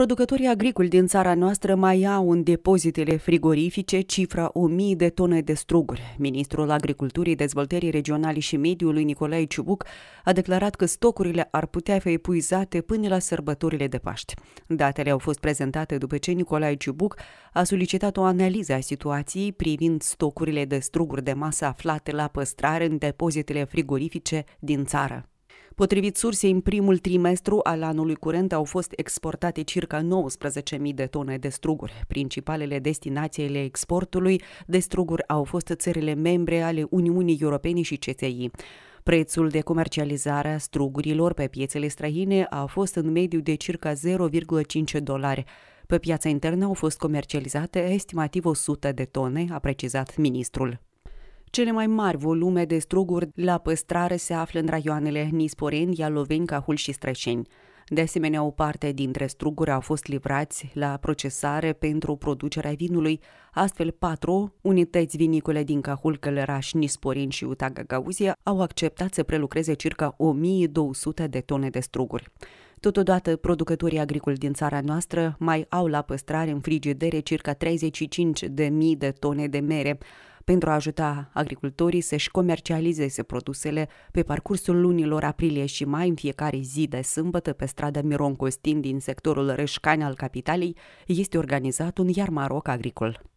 Producătorii agricoli din țara noastră mai au în depozitele frigorifice cifra 1000 de tone de struguri. Ministrul Agriculturii, Dezvoltării Regionale și Mediului Nicolae Ciubuc a declarat că stocurile ar putea fi epuizate până la sărbătorile de Paști. Datele au fost prezentate după ce Nicolae Ciubuc a solicitat o analiză a situației privind stocurile de struguri de masă aflate la păstrare în depozitele frigorifice din țară. Potrivit sursei, în primul trimestru al anului curent au fost exportate circa 19.000 de tone de struguri. Principalele destinațiile exportului de struguri au fost țările membre ale Uniunii Europene și CTI. Prețul de comercializare a strugurilor pe piețele străine a fost în mediu de circa 0,5 dolari. Pe piața internă au fost comercializate estimativ 100 de tone, a precizat ministrul. Cele mai mari volume de struguri la păstrare se află în raioanele Nisporen, Ialoveni, Cahul și Strășeni. De asemenea, o parte dintre struguri au fost livrați la procesare pentru producerea vinului, astfel patru unități vinicole din Cahul, Călăraș, Nisporin și Utaga Gauzia au acceptat să prelucreze circa 1200 de tone de struguri. Totodată, producătorii agricoli din țara noastră mai au la păstrare în frigidere circa 35.000 de tone de mere, pentru a ajuta agricultorii să-și comercializeze produsele pe parcursul lunilor aprilie și mai în fiecare zi de sâmbătă pe strada Miron Costin din sectorul Rășcani al capitalei este organizat un iarmaroc agricol.